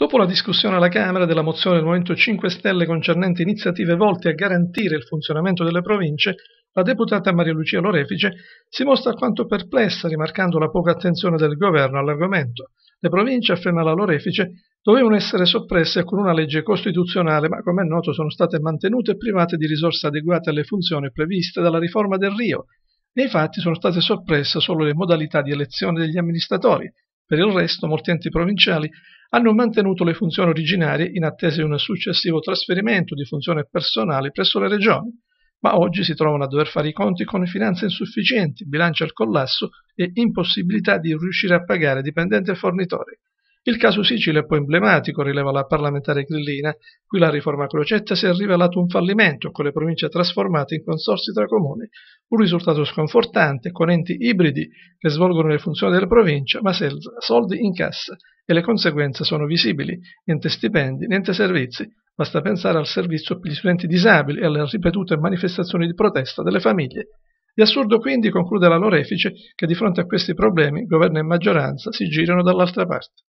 Dopo la discussione alla Camera della mozione del Movimento 5 Stelle concernente iniziative volte a garantire il funzionamento delle province, la deputata Maria Lucia Lorefice si mostra alquanto perplessa rimarcando la poca attenzione del governo all'argomento. Le province, afferma la Lorefice, dovevano essere soppresse con una legge costituzionale, ma come è noto sono state mantenute e private di risorse adeguate alle funzioni previste dalla riforma del Rio. Nei fatti sono state soppresse solo le modalità di elezione degli amministratori. Per il resto molti enti provinciali hanno mantenuto le funzioni originarie in attesa di un successivo trasferimento di funzioni personali presso le regioni, ma oggi si trovano a dover fare i conti con finanze insufficienti, bilanci al collasso e impossibilità di riuscire a pagare dipendenti e fornitori. Il caso Sicile è poi emblematico, rileva la parlamentare Grillina. Qui la riforma Crocetta si è rivelato un fallimento, con le province trasformate in consorsi tra comuni. Un risultato sconfortante, con enti ibridi che svolgono le funzioni della provincia, ma senza soldi in cassa. E le conseguenze sono visibili. Niente stipendi, niente servizi. Basta pensare al servizio per gli studenti disabili e alle ripetute manifestazioni di protesta delle famiglie. Di assurdo quindi, conclude la Lorefice, che di fronte a questi problemi governo e maggioranza si girano dall'altra parte.